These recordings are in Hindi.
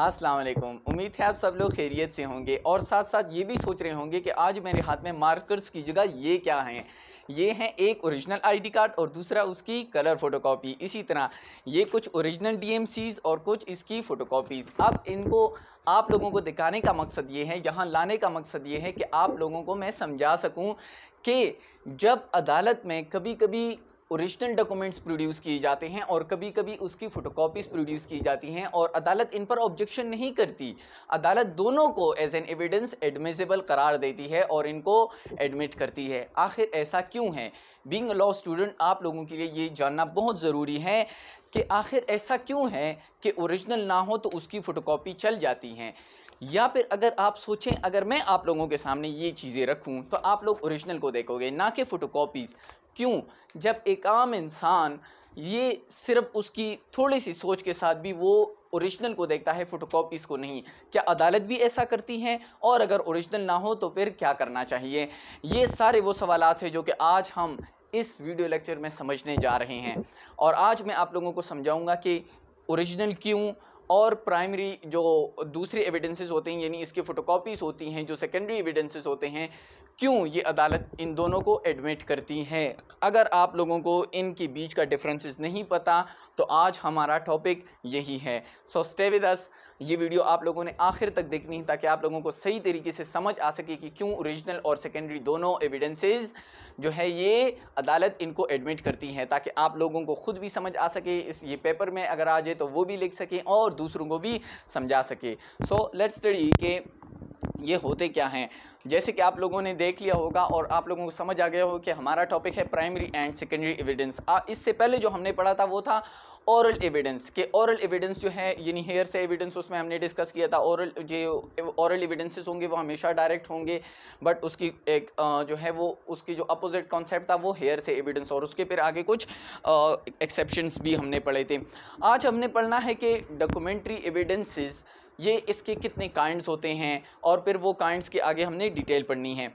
अस्सलाम वालेकुम उम्मीद है आप सब लोग खैरियत से होंगे और साथ साथ ये भी सोच रहे होंगे कि आज मेरे हाथ में मार्कर्स की जगह ये क्या हैं ये हैं एक ओरिजिनल आईडी कार्ड और दूसरा उसकी कलर फोटोकॉपी इसी तरह ये कुछ ओरिजिनल डीएमसीज और कुछ इसकी फ़ोटोकॉपीज़ अब इनको आप लोगों को दिखाने का मकसद ये है यहाँ लाने का मकसद ये है कि आप लोगों को मैं समझा सकूँ कि जब अदालत में कभी कभी ओरिजिनल डॉक्यूमेंट्स प्रोड्यूस किए जाते हैं और कभी कभी उसकी फ़ोटोकॉपीज़ प्रोड्यूस की जाती हैं और अदालत इन पर ऑब्जेक्शन नहीं करती अदालत दोनों को एज एन एविडेंस एडमिजेबल करार देती है और इनको एडमिट करती है आखिर ऐसा क्यों है बींग लॉ स्टूडेंट आप लोगों के लिए ये जानना बहुत ज़रूरी है कि आखिर ऐसा क्यों है कि ओरिजिनल ना हो तो उसकी फ़ोटोकॉपी चल जाती हैं या फिर अगर आप सोचें अगर मैं आप लोगों के सामने ये चीज़ें रखूं तो आप लोग ओरिजिनल को देखोगे ना कि फ़ोटोकॉपीज़ क्यों जब एक आम इंसान ये सिर्फ उसकी थोड़ी सी सोच के साथ भी वो ओरिजिनल को देखता है फोटोकॉपीज़ को नहीं क्या अदालत भी ऐसा करती है और अगर ओरिजिनल ना हो तो फिर क्या करना चाहिए ये सारे वो सवालत हैं जो कि आज हम इस वीडियो लेक्चर में समझने जा रहे हैं और आज मैं आप लोगों को समझाऊंगा कि ओरिजिनल क्यों और प्राइमरी जो दूसरे एविडेंसेस होते हैं यानी इसके फ़ोटोकॉपीज़ होती हैं जो सेकेंडरी एविडेंसेस होते हैं क्यों ये अदालत इन दोनों को एडमिट करती है अगर आप लोगों को इनके बीच का डिफरेंसेस नहीं पता तो आज हमारा टॉपिक यही है सो स्टे विद अस ये वीडियो आप लोगों ने आखिर तक देखनी है ताकि आप लोगों को सही तरीके से समझ आ सके कि क्यों ओरिजिनल और सेकेंडरी दोनों एविडेंसेस जो है ये अदालत इनको एडमिट करती है ताकि आप लोगों को ख़ुद भी समझ आ सके इस ये पेपर में अगर आ जाए तो वो भी लिख सकें और दूसरों को भी समझा सके सो लेट्स स्टडी के ये होते क्या हैं जैसे कि आप लोगों ने देख लिया होगा और आप लोगों को समझ आ गया होगा कि हमारा टॉपिक है प्राइमरी एंड सेकेंडरी एविडेंस इससे पहले जो हमने पढ़ा था वो था औरल एविडेंस के औरल एविडेंस जो है यानी हेयर से एविडेंस उसमें हमने डिस्कस किया था औरल जो औरल एविडेंसेस होंगे वो हमेशा डायरेक्ट होंगे बट उसकी एक जो है वो उसकी जो अपोजिट कॉन्सेप्ट था वो हेयर से एविडेंस और उसके फिर आगे कुछ एक्सेप्शंस भी हमने पढ़े थे आज हमने पढ़ना है कि डॉक्यूमेंट्री एविडेंसेस ये इसके कितने काइंड्स होते हैं और फिर वो काइंड्स के आगे हमने डिटेल पढ़नी है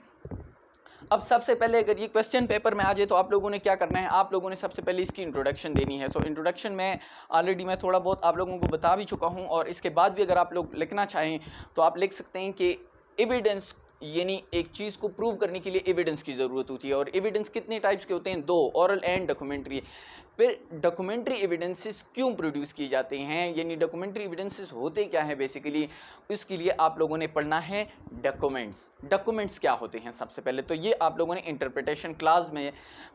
अब सबसे पहले अगर ये क्वेश्चन पेपर में आ जाए तो आप लोगों ने क्या करना है आप लोगों ने सबसे पहले इसकी इंट्रोडक्शन देनी है सो इंट्रोडक्शन में ऑलरेडी मैं थोड़ा बहुत आप लोगों को बता भी चुका हूँ और इसके बाद भी अगर आप लोग लिखना चाहें तो आप लिख सकते हैं कि एविडेंस यानी एक चीज़ को प्रूव करने के लिए एविडेंस की ज़रूरत होती है और एविडेंस कितने टाइप्स के होते हैं दो औरल एंड डॉक्यूमेंट्री फिर डॉक्यूमेंट्री एविडेंसेस क्यों प्रोड्यूस किए जाते हैं यानी डॉक्यूमेंट्री एविडेंसेस होते क्या हैं बेसिकली उसके लिए आप लोगों ने पढ़ना है डॉक्यूमेंट्स डॉक्यूमेंट्स क्या होते हैं सबसे पहले तो ये आप लोगों ने इंटरप्रिटेशन क्लास में आ,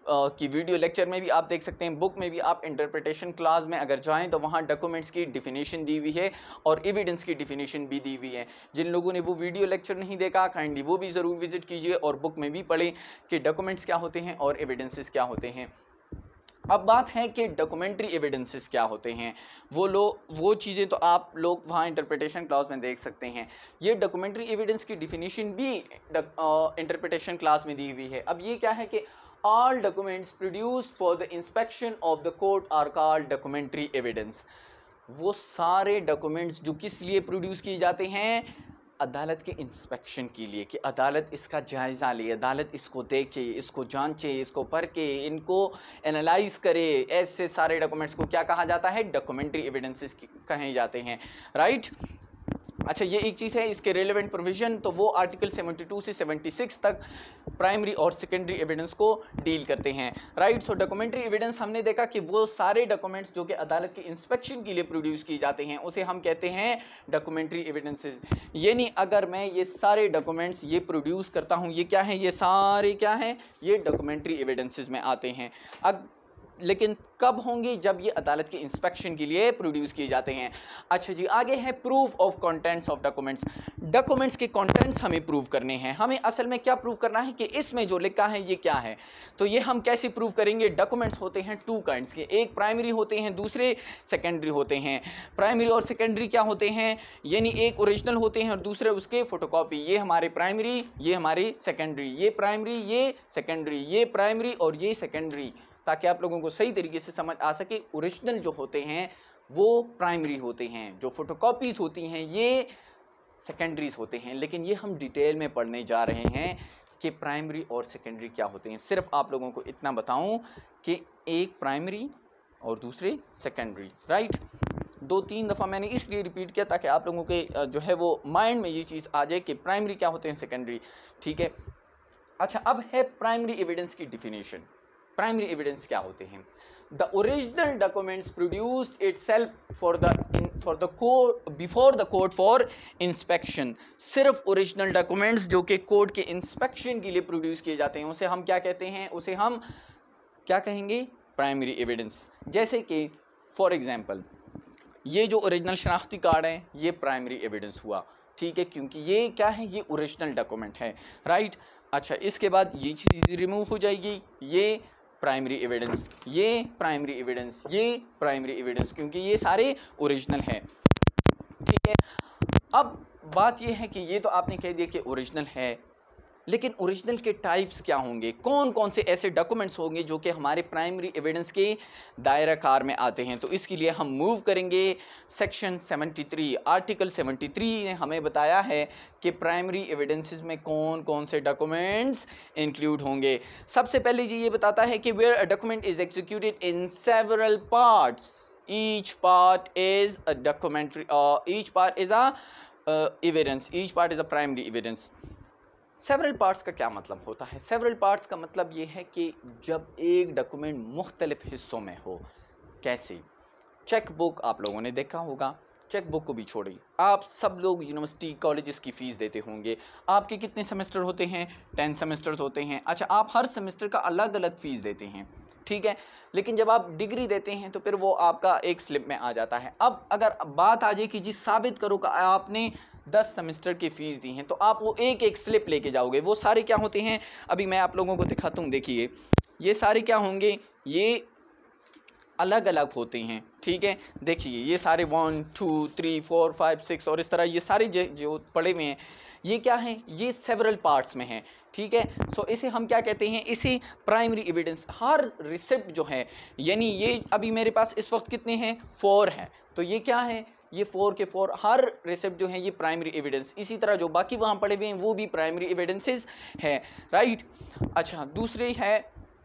की वीडियो लेक्चर में भी आप देख सकते हैं बुक में भी आप इंटरप्रिटेशन क्लास में अगर जाएँ तो वहाँ डॉक्यूमेंट्स की डिफिनेशन दी हुई है और एविडेंस की डिफिनेशन भी दी हुई है जिन लोगों ने वो वीडियो लेक्चर नहीं देखा काइंडली वो भी ज़रूर विजिट कीजिए और बुक में भी पढ़ें कि डॉक्यूमेंट्स क्या होते हैं और एविडेंसेस क्या होते हैं अब बात है कि डॉक्यूमेंट्री एविडेंसेस क्या होते हैं वो लोग वो चीज़ें तो आप लोग वहाँ इंटरप्रिटेशन क्लास में देख सकते हैं ये डॉक्यूमेंट्री एविडेंस की डिफिनीशन भी इंटरप्रिटेशन क्लास में दी हुई है अब ये क्या है कि all documents produce for the inspection of the court are called documentary evidence वो सारे डॉक्यूमेंट्स जो किस लिए प्रोड्यूस किए जाते हैं अदालत के इंस्पेक्शन के लिए कि अदालत इसका जायज़ा ले अदालत इसको देखे इसको जांचे इसको पढ़ के इनको एनालाइज करे ऐसे सारे डॉक्यूमेंट्स को क्या कहा जाता है डॉक्यूमेंट्री एविडेंसेस कहे जाते हैं राइट अच्छा ये एक चीज़ है इसके रेलेवेंट प्रोविजन तो वो आर्टिकल 72 से 76 तक प्राइमरी और सेकेंडरी एविडेंस को डील करते हैं राइट सो डॉक्यूमेंट्री एविडेंस हमने देखा कि वो सारे डॉक्यूमेंट्स जो कि अदालत के इंस्पेक्शन के लिए प्रोड्यूस किए जाते हैं उसे हम कहते हैं डॉक्यूमेंट्री एविडेंसेज यानी अगर मैं ये सारे डॉक्यूमेंट्स ये प्रोड्यूस करता हूँ ये क्या है ये सारे क्या हैं ये डॉक्यूमेंट्री एविडेंसेज में आते हैं अब लेकिन कब होंगी जब ये अदालत की इंस्पेक्शन के लिए प्रोड्यूस किए जाते हैं अच्छा जी आगे हैं proof of contents of documents documents के कॉन्टेंट्स हमें प्रूव करने हैं हमें असल में क्या प्रूव करना है कि इसमें जो लिखा है ये क्या है तो ये हम कैसे प्रूव करेंगे डॉक्यूमेंट्स होते हैं टू काइंड्स के एक प्राइमरी होते हैं दूसरे सेकेंडरी होते हैं प्राइमरी और सेकेंडरी क्या होते हैं यानी एक ओरिजिनल होते हैं और दूसरे उसके फोटो ये हमारे प्राइमरी ये हमारे सेकेंडरी ये प्राइमरी ये सेकेंडरी ये प्राइमरी और ये सेकेंडरी ताकि आप लोगों को सही तरीके से समझ आ सके ओरिजिनल जो होते हैं वो प्राइमरी होते हैं जो फोटोकॉपीज़ होती हैं ये सेकेंडरीज होते हैं लेकिन ये हम डिटेल में पढ़ने जा रहे हैं कि प्राइमरी और सेकेंडरी क्या होते हैं सिर्फ आप लोगों को इतना बताऊं कि एक प्राइमरी और दूसरे सेकेंडरी राइट दो तीन दफ़ा मैंने इसलिए रिपीट किया ताकि आप लोगों के जो है वो माइंड में ये चीज़ आ जाए कि प्राइमरी क्या होते हैं सेकेंडरी ठीक है अच्छा अब है प्राइमरी एविडेंस की डिफिनेशन प्राइमरी एविडेंस क्या होते हैं the original documents produced self for the for the court before the court for inspection सिर्फ ओरिजिनल डॉक्यूमेंट्स जो कि कोर्ट के इंस्पेक्शन के लिए प्रोड्यूस किए जाते हैं उसे हम क्या कहते हैं उसे हम क्या कहेंगे प्राइमरी एविडेंस जैसे कि फॉर एग्ज़ाम्पल ये जो ओरिजिनल शनाख्ती कार्ड है ये प्राइमरी एविडेंस हुआ ठीक है क्योंकि ये क्या है ये ओरिजिनल डॉक्यूमेंट है राइट अच्छा इसके बाद ये चीज़ रिमूव हो जाएगी ये प्राइमरी एविडेंस ये प्राइमरी एविडेंस ये प्राइमरी एविडेंस क्योंकि ये सारे ओरिजिनल हैं ठीक है अब बात यह है कि ये तो आपने कह दिया कि ओरिजिनल है लेकिन ओरिजिनल के टाइप्स क्या होंगे कौन कौन से ऐसे डॉक्यूमेंट्स होंगे जो कि हमारे प्राइमरी एविडेंस के दायरा कार में आते हैं तो इसके लिए हम मूव करेंगे सेक्शन 73 आर्टिकल 73 ने हमें बताया है कि प्राइमरी एविडेंसेस में कौन कौन से डॉक्यूमेंट्स इंक्लूड होंगे सबसे पहले ये बताता है कि where a document is executed in several parts each part is a documentary each part is a evidence each part is a primary evidence several parts का क्या मतलब होता है सेवरल पार्ट्स का मतलब ये है कि जब एक डॉक्यूमेंट मुख्तलिफ़ हिस्सों में हो कैसे चेक बुक आप लोगों ने देखा होगा चेक बुक को भी छोड़ी आप सब लोग यूनिवर्सिटी कॉलेजेस की फ़ीस देते होंगे आपके कितने सेमेस्टर होते हैं टेन सेमेस्टर होते हैं अच्छा आप हर सेमेस्टर का अलग अलग फ़ीस देते हैं ठीक है लेकिन जब आप डिग्री देते हैं तो फिर वो आपका एक स्लिप में आ जाता है अब अगर बात आ जाए कि जी साबित करो कि आपने दस सेमेस्टर की फ़ीस दी हैं तो आप वो एक एक स्लिप लेके जाओगे वो सारे क्या होते हैं अभी मैं आप लोगों को दिखाता हूँ देखिए ये सारे क्या होंगे ये अलग अलग होते हैं ठीक है देखिए ये सारे one two three four five six और इस तरह ये सारे जो पड़े हुए हैं ये क्या हैं ये सेवरल पार्ट्स में हैं ठीक है सो इसे हम क्या कहते हैं इसे प्राइमरी एविडेंस हर रिसिप्ट जो है यानी ये अभी मेरे पास इस वक्त कितने हैं फोर हैं तो ये क्या है ये फोर के फोर हर रिसेप्ट जो है ये प्राइमरी एविडेंस इसी तरह जो बाकी वहाँ पड़े हुए हैं वो भी प्राइमरी एविडेंसेस हैं राइट अच्छा दूसरी है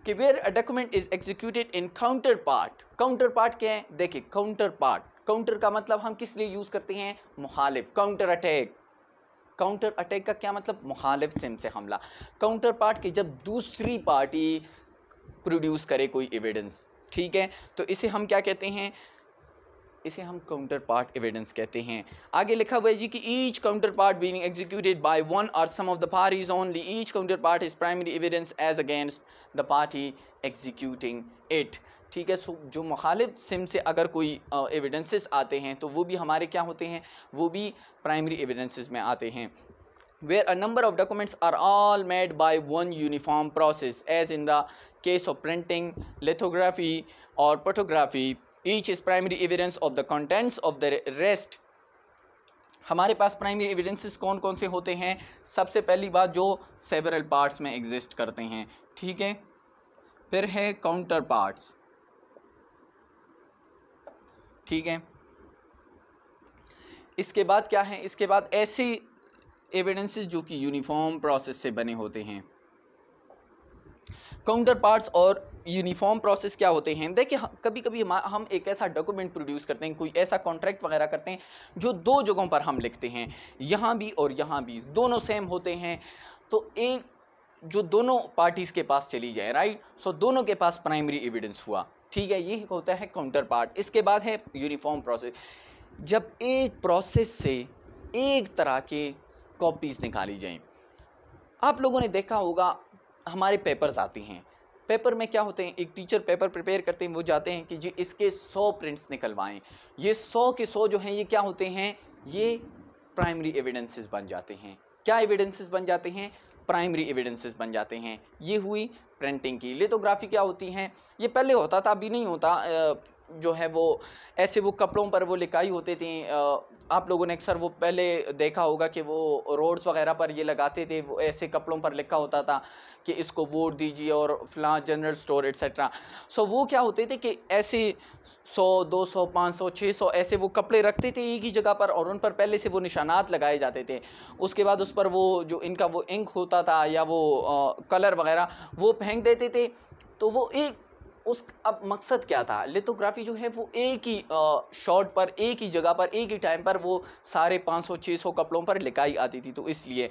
कि where a document is executed in counterpart counterpart क्या है देखिए काउंटर पार्ट काउंटर का मतलब हम किस लिए यूज़ करते हैं मुखालिफ काउंटर अटैक काउंटर अटैक का क्या मतलब मुखालिफ सिम से हमला काउंटर पार्ट के जब दूसरी पार्टी प्रोड्यूस करे कोई एविडेंस ठीक है तो इसे हम क्या कहते हैं इसे हम काउंटर पार्ट एविडेंस कहते हैं आगे लिखा हुआ है जी कि each counterpart being executed by one or some of the parties only each counterpart is primary evidence as against the party executing it ठीक है सो जो मुखालिफ सिम से अगर कोई एविडेंसेस आते हैं तो वो भी हमारे क्या होते हैं वो भी प्राइमरी एविडेंसेस में आते हैं where a number of documents are all made by one uniform process as in the case of printing lithography or photography each is primary evidence of the contents of the rest हमारे पास प्राइमरी एविडेंसेस कौन कौन से होते हैं सबसे पहली बात जो सेवरल पार्ट्स में एग्जिस्ट करते हैं ठीक है फिर है काउंटर पार्ट्स ठीक है इसके बाद क्या है इसके बाद ऐसे एविडेंसेस जो कि यूनिफॉर्म प्रोसेस से बने होते हैं काउंटर पार्ट्स और यूनिफॉर्म प्रोसेस क्या होते हैं देखिए कभी कभी हम एक ऐसा डॉक्यूमेंट प्रोड्यूस करते हैं कोई ऐसा कॉन्ट्रैक्ट वगैरह करते हैं जो दो जगहों पर हम लिखते हैं यहाँ भी और यहाँ भी दोनों सेम होते हैं तो एक जो दोनों पार्टीज़ के पास चली जाए राइट सो दोनों के पास प्राइमरी एविडेंस हुआ ठीक है ये होता है काउंटर पार्ट इसके बाद है यूनिफॉर्म प्रोसेस जब एक प्रोसेस से एक तरह के कॉपीज़ निकाली जाएं आप लोगों ने देखा होगा हमारे पेपर्स आते हैं पेपर में क्या होते हैं एक टीचर पेपर प्रिपेयर करते हैं वो जाते हैं कि जी इसके सौ प्रिंट्स निकलवाएं ये सौ के सौ जो हैं ये क्या होते हैं ये प्राइमरी एविडेंसेस बन जाते हैं क्या एविडेंसेस बन जाते हैं प्राइमरी एविडेंसेस बन जाते हैं ये हुई प्रिंटिंग की लिथोग्राफी क्या होती है ये पहले होता था अभी नहीं होता जो है वो ऐसे वो कपड़ों पर वो लिखाई होते थे आप लोगों ने अक्सर वो पहले देखा होगा कि वो रोड्स वगैरह पर ये लगाते थे वो ऐसे कपड़ों पर लिखा होता था कि इसको वोट दीजिए और फलां जनरल स्टोर एट्सट्रा सो वो क्या होते थे कि ऐसे 100 200 500 600 ऐसे वो कपड़े रखते थे एक ही जगह पर और उन पर पहले से वो निशानात लगाए जाते थे उसके बाद उस पर वो जो इनका वो इंक होता था या वो आ, कलर वगैरह वो फेंक देते थे तो वो एक उस अब मकसद क्या था लिथोग्राफी जो है वो एक ही शॉट पर एक ही जगह पर एक ही टाइम पर वो सारे 500-600 कपड़ों पर लिखाई आती थी तो इसलिए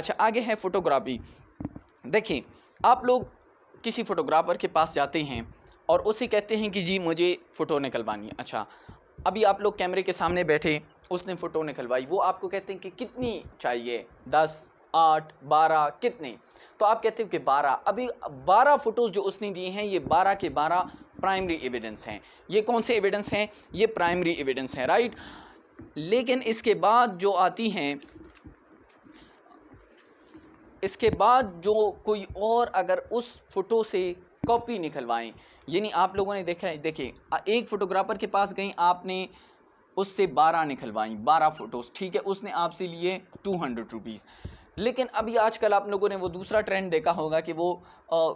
अच्छा आगे है फ़ोटोग्राफी देखिए आप लोग किसी फ़ोटोग्राफ़र के पास जाते हैं और उसे कहते हैं कि जी मुझे फ़ोटो निकलवानी है अच्छा अभी आप लोग कैमरे के सामने बैठे उसने फ़ोटो निकलवाई वो आपको कहते हैं कि कितनी चाहिए दस आठ बारह कितने तो आप कहते हो कि बारह अभी बारह फ़ोटोज़ जो उसने दिए हैं ये बारह के बारह प्राइमरी एविडेंस हैं ये कौन से एविडेंस हैं ये प्राइमरी एविडेंस हैं राइट लेकिन इसके बाद जो आती हैं इसके बाद जो कोई और अगर उस फ़ोटो से कॉपी निकलवाएं यानी आप लोगों ने देखा है देखिए एक फ़ोटोग्राफ़र के पास गई आपने उससे बारह निकलवाई बारह फ़ोटोज़ ठीक है उसने आपसे लिए टू हंड्रेड रुपीज़ लेकिन अभी आजकल आप लोगों ने वो दूसरा ट्रेंड देखा होगा कि वो आ,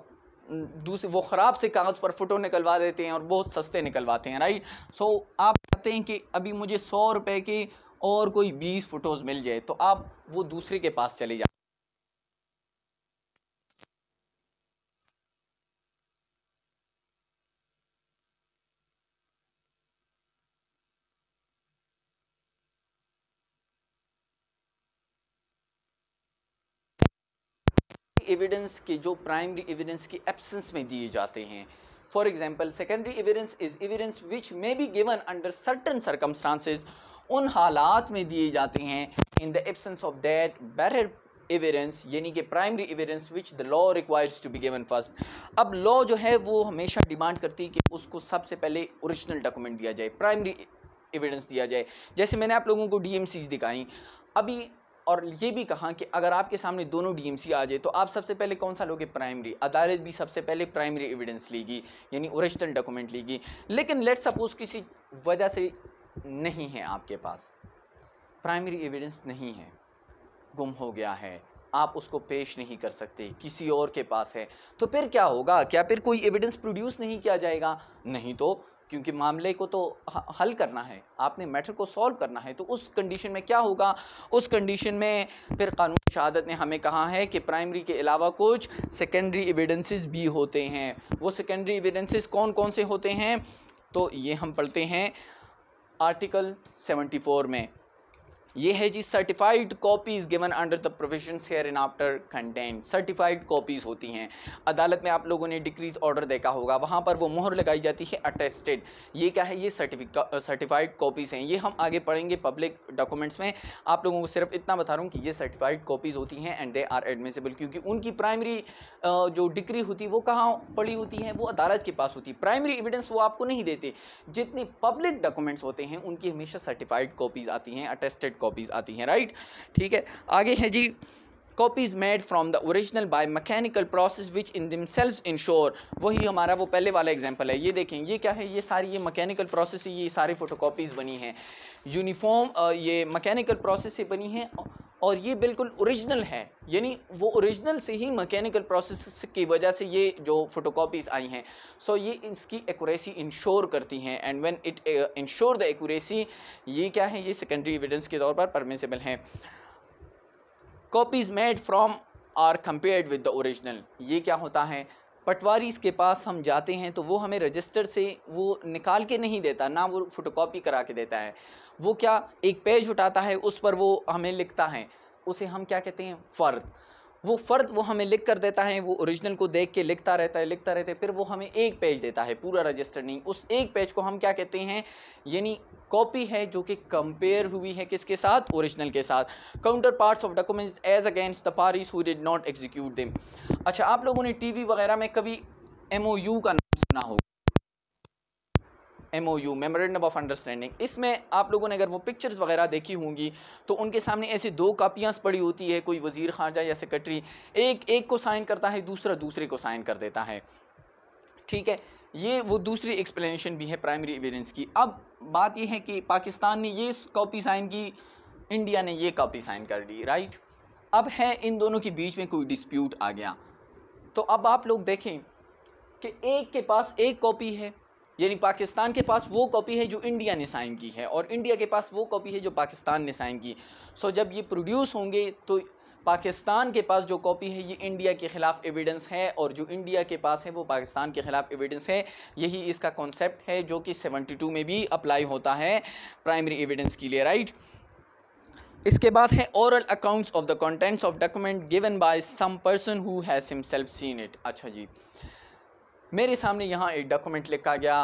दूसरे वो ख़राब से कागज़ पर फ़ोटो निकलवा देते हैं और बहुत सस्ते निकलवाते हैं राइट सो आप कहते हैं कि अभी मुझे सौ रुपये के और कोई बीस फ़ोटोज़ मिल जाए तो आप वो दूसरे के पास चले जाते एविडेंस के जो प्राइमरी एविडेंस की एब्सेंस में दिए जाते हैं for example secondary evidence is evidence which may be given under certain circumstances उन हालात में दिए जाते हैं in the absence of that better evidence यानी कि primary evidence which the law requires to be given first अब लॉ जो है वो हमेशा डिमांड करती है कि उसको सबसे पहले ओरिजिनल डॉक्यूमेंट दिया जाए प्राइमरी एविडेंस दिया जाए जैसे मैंने आप लोगों को डी एम सीज दिखाई अभी और ये भी कहा कि अगर आपके सामने दोनों डीएमसी आ जाए तो आप सबसे पहले कौन सा लोगे प्राइमरी अदालत भी सबसे पहले प्राइमरी एविडेंस लेगी यानी ओरिजिनल डॉक्यूमेंट लेगी लेकिन लेट सपोज किसी वजह से नहीं है आपके पास प्राइमरी एविडेंस नहीं है गुम हो गया है आप उसको पेश नहीं कर सकते किसी और के पास है तो फिर क्या होगा क्या फिर कोई एविडेंस प्रोड्यूस नहीं किया जाएगा नहीं तो क्योंकि मामले को तो हल करना है आपने मैटर को सॉल्व करना है तो उस कंडीशन में क्या होगा उस कंडीशन में फिर कानून शहादत ने हमें कहा है कि प्राइमरी के अलावा कुछ सेकेंडरी एविडेंसेस भी होते हैं वो सेकेंडरी एविडेंसेस कौन कौन से होते हैं तो ये हम पढ़ते हैं आर्टिकल 74 में ये है जी certified copies given under the provision hereinafter contained certified copies होती हैं अदालत में आप लोगों ने डिक्रीज ऑर्डर देखा होगा वहाँ पर वो मोहर लगाई जाती है अटेस्टेड ये क्या है ये सर्टिफाइड कॉपीज़ हैं ये हम आगे पढ़ेंगे पब्लिक डॉक्यूमेंट्स में आप लोगों को सिर्फ इतना बता रहा हूँ कि ये सर्टिफाइड कॉपीज़ होती हैं एंड दे आर एडमिसिबल क्योंकि उनकी प्राइमरी जो डिग्री होती है वो कहाँ पड़ी होती है वो अदालत के पास होती है प्राइमरी एविडेंस वो आपको नहीं देते जितने पब्लिक डॉक्यूमेंट्स होते हैं उनकी हमेशा सर्टिफाइड कॉपीज़ आती हैं अटेस्टेड कॉपीज़ आती हैं राइट ठीक है आगे है जी copies made from the original by mechanical process which in themselves ensure वही हमारा वो पहले वाला एग्जाम्पल है ये देखें ये क्या है ये सारी ये मकैनिकल प्रोसेस ये सारी फ़ोटो बनी हैं यूनिफॉर्म ये मकैनिकल प्रोसेस से बनी हैं और ये बिल्कुल ओरिजिनल है यानी वो ओरिजिनल से ही मैकेनिकल प्रोसेस की वजह से ये जो फोटोकॉपीज़ आई हैं सो ये इसकी एक्यूरेसी इंश्योर करती हैं and when it insure the accuracy ये क्या है ये सेकेंडरी एविडेंस के तौर पर परमिसेबल हैं copies made from are compared with the original ये क्या होता है पटवारी के पास हम जाते हैं तो वो हमें रजिस्टर से वो निकाल के नहीं देता ना वो फ़ोटोकॉपी करा के देता है वो क्या एक पेज उठाता है उस पर वो हमें लिखता है उसे हम क्या कहते हैं फ़र्द वो फ़र्द वो हमें लिख कर देता है वो ओरिजिनल को देख के लिखता रहता है लिखता रहता है फिर वो हमें एक पेज देता है पूरा रजिस्टर नहीं उस एक पेज को हम क्या कहते हैं यानी कॉपी है जो कि कंपेयर हुई है किसके साथ ओरिजिनल के साथ counterparts of documents as against the parties who did not execute them अच्छा आप लोगों ने वी वगैरह में कभी एम का नाम सुना होगा M O U memorandum of understanding इसमें आप लोगों ने अगर वो पिक्चर्स वगैरह देखी होंगी तो उनके सामने ऐसी दो कापियाँ पड़ी होती है कोई वजीर खारजा या सेक्रेटरी एक एक को साइन करता है दूसरा दूसरे को साइन कर देता है ठीक है ये वो दूसरी एक्सप्लेनेशन भी है प्राइमरी एविडेंस की अब बात यह है कि पाकिस्तान ने ये कॉपी साइन की इंडिया ने ये कॉपी साइन कर ली राइट अब है इन दोनों के बीच में कोई डिस्प्यूट आ गया तो अब आप लोग देखें कि एक के पास एक कॉपी है यानी पाकिस्तान के पास वो कॉपी है जो इंडिया ने साइन की है और इंडिया के पास वो कॉपी है जो पाकिस्तान ने साइन की सो जब ये प्रोड्यूस होंगे तो पाकिस्तान के पास जो कॉपी है ये इंडिया के ख़िलाफ़ एविडेंस है और जो इंडिया के पास है वो पाकिस्तान के ख़िलाफ़ एविडेंस है यही इसका कॉन्सेप्ट है जो कि 72 में भी अप्लाई होता है प्राइमरी एविडेंस के लिए राइट इसके बाद है oral accounts of the contents of document given by some person who has himself seen it अच्छा जी मेरे सामने यहाँ एक डॉक्यूमेंट लिखा गया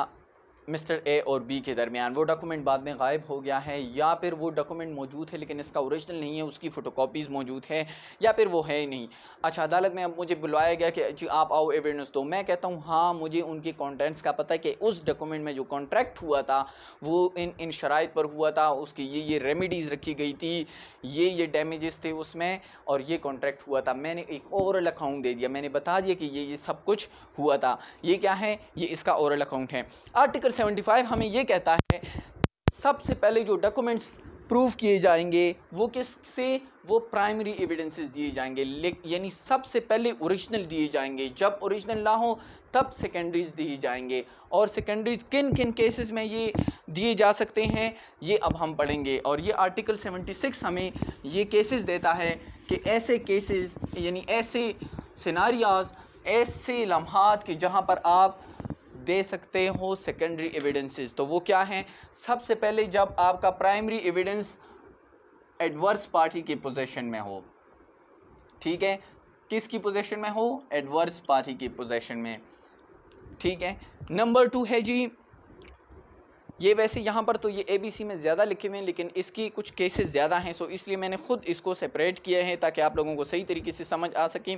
मिस्टर ए और बी के दरमियान वो डॉक्यूमेंट बाद में गायब हो गया है या फिर वो डॉक्यूमेंट मौजूद है लेकिन इसका ओरिजिनल नहीं है उसकी फ़ोटोकॉपीज़ मौजूद है या फिर वो है ही नहीं अच्छा अदालत में अब मुझे बुलाया गया कि जी आप आओ एविडेंस दो मैं कहता हूँ हाँ मुझे उनके कॉन्टेंट्स का पता है कि उस डॉक्यूमेंट में जो कॉन्ट्रैक्ट हुआ था वो इन इन शराइ पर हुआ था उसकी ये ये रेमिडीज़ रखी गई थी ये ये डैमेज़ थे उसमें और ये कॉन्ट्रैक्ट हुआ था मैंने एक ओवरल अकाउंट दे दिया मैंने बता दिया कि ये ये सब कुछ हुआ था ये क्या है ये इसका ओवरल अकाउंट है आर्टिकल नंबर फाइव हमें ये कहता है सबसे पहले जो डॉक्यूमेंट्स प्रूव किए जाएंगे वो किस से वो प्राइमरी एविडेंसेस दिए जाएंगे यानी सबसे पहले ओरिजिनल दिए जाएंगे जब ओरिजिनल ना हो तब सेकेंडरीज दिए जाएंगे और सेकेंडरीज किन किन केसेस में ये दिए जा सकते हैं ये अब हम पढ़ेंगे और ये आर्टिकल 76 हमें ये केसेस देता है कि ऐसे केसेस यानी ऐसे सिनारियाज ऐसे लम्हात के जहाँ पर आप दे सकते हो सेकेंडरी एविडेंसेस तो वो क्या हैं सबसे पहले जब आपका प्राइमरी एविडेंस एडवर्स पार्टी की पोजेशन में हो ठीक है किसकी पोजेशन में हो एडवर्स पार्टी की पोजेशन में ठीक है नंबर टू है जी ये वैसे यहाँ पर तो ये एबीसी में ज़्यादा लिखे हुए हैं लेकिन इसकी कुछ केसेस ज़्यादा हैं सो इसलिए मैंने ख़ुद इसको सेपरेट किया है ताकि आप लोगों को सही तरीके से समझ आ सके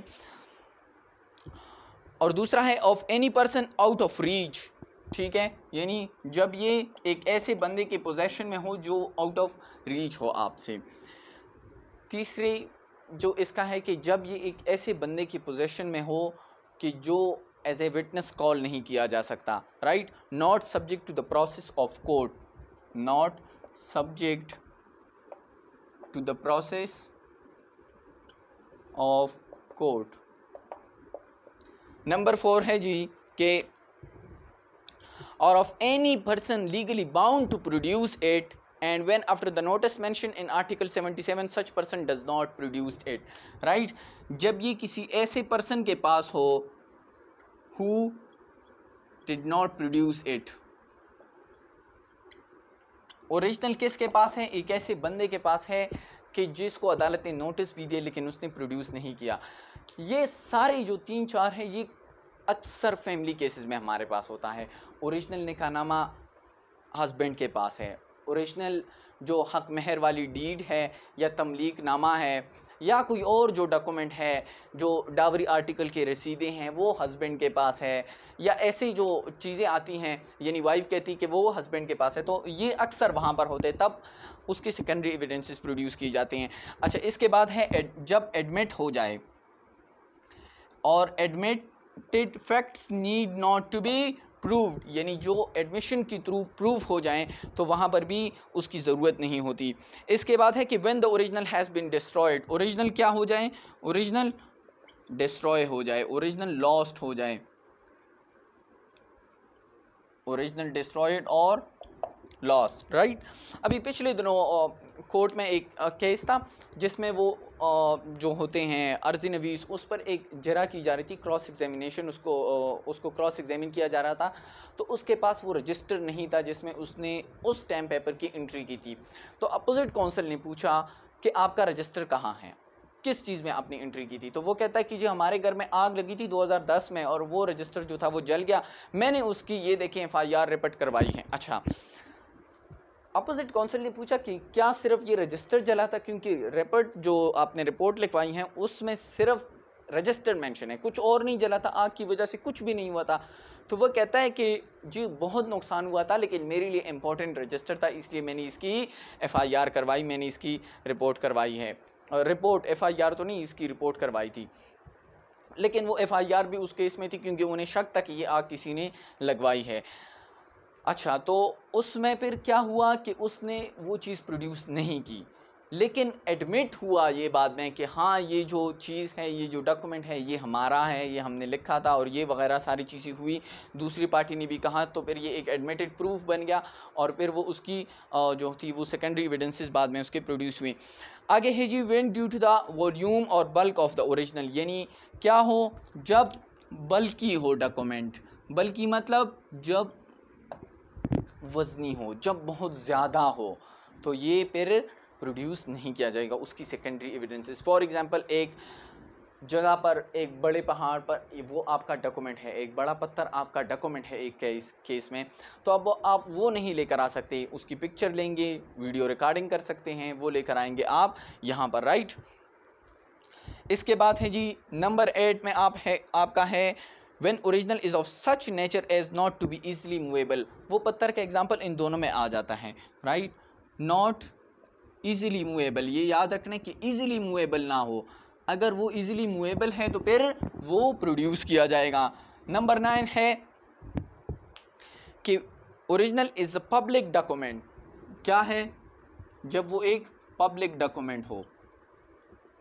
और दूसरा है of any person out of reach ठीक है यानी जब ये एक ऐसे बंदे के पोजेशन में हो जो आउट ऑफ रीच हो आपसे तीसरे जो इसका है कि जब ये एक ऐसे बंदे के पोजेशन में हो कि जो एज ए विटनेस कॉल नहीं किया जा सकता right not subject to the process of court not subject to the process of court number four है जी के or of any person legally bound to produce it and when after the notice mentioned in article seventy seven such person does not produce it right जब ये किसी ऐसे पर्सन के पास हो who did not produce it original के पास है एक ऐसे बंदे के पास है कि जिसको अदालत ने नोटिस भी दिया लेकिन उसने प्रोड्यूस नहीं किया ये सारे जो तीन चार हैं ये अक्सर फैमिली केसेस में हमारे पास होता है ओरिजिनल निकानामा हस्बैंड के पास है ओरिजिनल जो हक महर वाली डीड है या तमलीक नामा है या कोई और जो डॉक्यूमेंट है जो डावरी आर्टिकल के रसीदें हैं वो हस्बैंड के पास है या ऐसी जो चीज़ें आती हैं यानी वाइफ कहती है कि वो हस्बैंड के पास है तो ये अक्सर वहाँ पर होते हैं तब उसकी सेकेंडरी एविडेंसेस प्रोड्यूस की जाती हैं अच्छा इसके बाद है जब एडमिट हो जाए और admitted facts need not to be proved यानी जो एडमिशन के थ्रू प्रूव हो जाएं तो वहाँ पर भी उसकी ज़रूरत नहीं होती इसके बाद है कि when the original has been destroyed original क्या हो जाए ओरिजिनल डिस्ट्रॉय हो जाए ओरिजिनल लॉस्ट हो जाए ओरिजिनल डिस्ट्रॉयड और लॉस्ट राइट अभी पिछले दिनों कोर्ट में एक केस था जिसमें वो जो होते हैं अर्जी नवीस उस पर एक जरा की जा रही थी क्रॉस एग्जामिनेशन उसको उसको क्रॉस एग्जामिन किया जा रहा था तो उसके पास वो रजिस्टर नहीं था जिसमें उसने उस टाइम पेपर की एंट्री की थी तो अपोजिट काउंसिल ने पूछा कि आपका रजिस्टर कहाँ है किस चीज़ में आपने एंट्री की थी तो वो कहता है कि जी हमारे घर में आग लगी थी 2010 में और वो रजिस्टर जो था वो जल गया मैंने उसकी ये देखें एफ आई रिपोर्ट करवाई है अच्छा अपोजिट काउंसिल ने पूछा कि क्या सिर्फ ये रजिस्टर जला था क्योंकि रिपोर्ट जो आपने रिपोर्ट लिखवाई है उसमें सिर्फ रजिस्टर मेंशन है कुछ और नहीं जला था आग की वजह से कुछ भी नहीं हुआ था तो वह कहता है कि जी बहुत नुकसान हुआ था लेकिन मेरे लिए इम्पोर्टेंट रजिस्टर था इसलिए मैंने इसकी एफआईआर करवाई मैंने इसकी रिपोर्ट करवाई है रिपोर्ट एफआईआर तो नहीं इसकी रिपोर्ट करवाई थी लेकिन वो एफआईआर भी उस केस में थी क्योंकि उन्हें शक था कि ये आग किसी ने लगवाई है अच्छा तो उसमें फिर क्या हुआ कि उसने वो चीज़ प्रोड्यूस नहीं की लेकिन एडमिट हुआ ये बाद में कि हाँ ये जो चीज़ है ये जो डॉक्यूमेंट है ये हमारा है ये हमने लिखा था और ये वगैरह सारी चीज़ें हुई दूसरी पार्टी ने भी कहा तो फिर ये एक एडमिटेड प्रूफ बन गया और फिर वो उसकी जो थी वो सेकेंडरी एविडेंसेस बाद में उसके प्रोड्यूस हुई आगे है जी when due to the volume or bulk of the original यानी क्या हो जब बल्कि हो डॉक्यूमेंट बल्कि मतलब जब वज़नी हो जब बहुत ज़्यादा हो तो ये पेर प्रोड्यूस नहीं किया जाएगा उसकी सेकेंडरी एविडेंसेस फॉर एग्ज़ाम्पल एक जगह पर एक बड़े पहाड़ पर वो आपका डॉक्यूमेंट है एक बड़ा पत्थर आपका डॉक्यूमेंट है एक केस केस में तो अब आप वो नहीं लेकर आ सकते उसकी पिक्चर लेंगे वीडियो रिकॉर्डिंग कर सकते हैं वो लेकर आएंगे आप यहाँ पर राइट इसके बाद है जी नंबर एट में आप है आपका है when original is of such nature as not to be easily movable वो पत्थर का एग्जाम्पल इन दोनों में आ जाता है राइट नॉट ईजिली मूवेबल ये याद रखना कि ईजिली मूवेबल ना हो अगर वो ईजिली मूवेबल है तो फिर वो प्रोड्यूस किया जाएगा नंबर नाइन है कि original is a public document क्या है जब वो एक पब्लिक डॉक्यूमेंट हो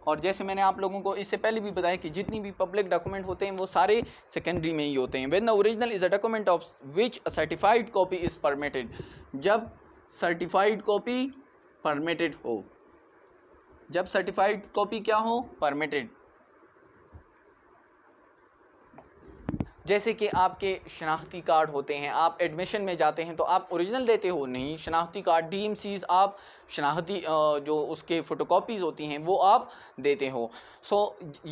और जैसे मैंने आप लोगों को इससे पहले भी बताया कि जितनी भी पब्लिक डॉक्यूमेंट होते हैं वो सारे सेकेंडरी में ही होते हैं when the original is a document of which a certified copy is permitted जब सर्टिफाइड कॉपी परमिटेड हो जब सर्टिफाइड कॉपी क्या हो परमिटेड जैसे कि आपके शनाख्ती कार्ड होते हैं आप एडमिशन में जाते हैं तो आप ओरिजिनल देते हो नहीं शनाख्ती कार्ड डी आप शनाख्ती जो उसके फ़ोटोकॉपीज़ होती हैं वो आप देते हो सो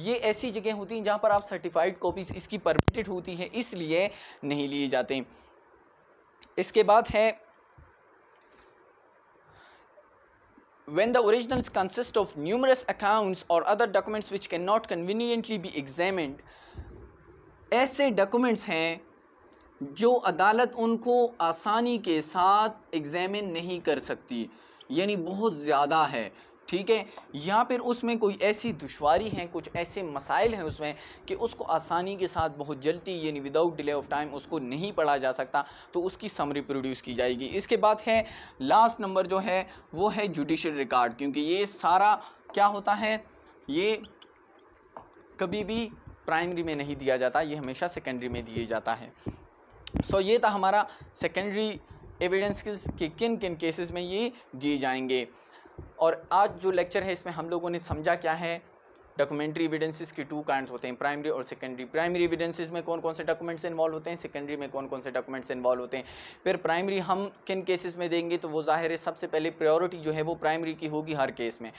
ये ऐसी जगह होती हैं जहाँ पर आप सर्टिफाइड कॉपीज़ इसकी परमिटेड होती हैं इसलिए नहीं लिए जाते इसके बाद है when the originals consist of numerous accounts or other documents which cannot conveniently be examined ऐसे डॉक्यूमेंट्स हैं जो अदालत उनको आसानी के साथ एग्ज़ामिन नहीं कर सकती यानी बहुत ज़्यादा है ठीक है या फिर उसमें कोई ऐसी दुशारी है कुछ ऐसे मसाइल हैं उसमें कि उसको आसानी के साथ बहुत जल्दी यानी विदाउट डिले ऑफ टाइम उसको नहीं पढ़ा जा सकता तो उसकी समरी प्रोड्यूस की जाएगी इसके बाद है लास्ट नंबर जो है वो है जुडिशल रिकॉर्ड क्योंकि ये सारा क्या होता है ये कभी भी प्राइमरी में नहीं दिया जाता ये हमेशा सेकेंडरी में दिए जाता है सो so, ये था हमारा सेकेंडरी एविडेंस के किन किन केसेस में ये दिए जाएंगे और आज जो लेक्चर है इसमें हम लोगों ने समझा क्या है डॉक्यूमेंट्री एविडेंसेस के टू काइंड होते हैं प्राइमरी और सेकेंडरी प्राइमरी एविडेंसेस में कौन कौन से डॉक्यूमेंट्स इन्वॉल्व होते हैं सेकेंडरी में कौन कौन से डॉक्यूमेंट्स इन्वॉल्व होते हैं फिर प्राइमरी हम किन केसेस में देंगे तो वो जाहिर है सबसे पहले प्रायोरिटी जो है वो प्राइमरी की होगी हर केस में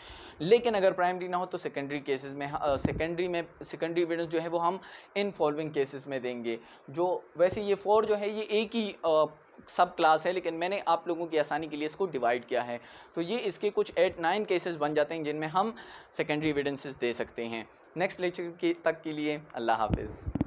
लेकिन अगर प्राइमरी ना हो तो सेकेंडरी केसेज में सेकेंडरी में सेकेंडरी एविडेंस जो है वो हम इन फॉलोइंग केसेस में देंगे जो वैसे ये फोर जो है ये एक ही सब क्लास है लेकिन मैंने आप लोगों की आसानी के लिए इसको डिवाइड किया है तो ये इसके कुछ एट नाइन केसेस बन जाते हैं जिनमें हम सेकेंडरी एविडेंसेस दे सकते हैं नेक्स्ट लेक्चर के तक के लिए अल्लाह हाफिज़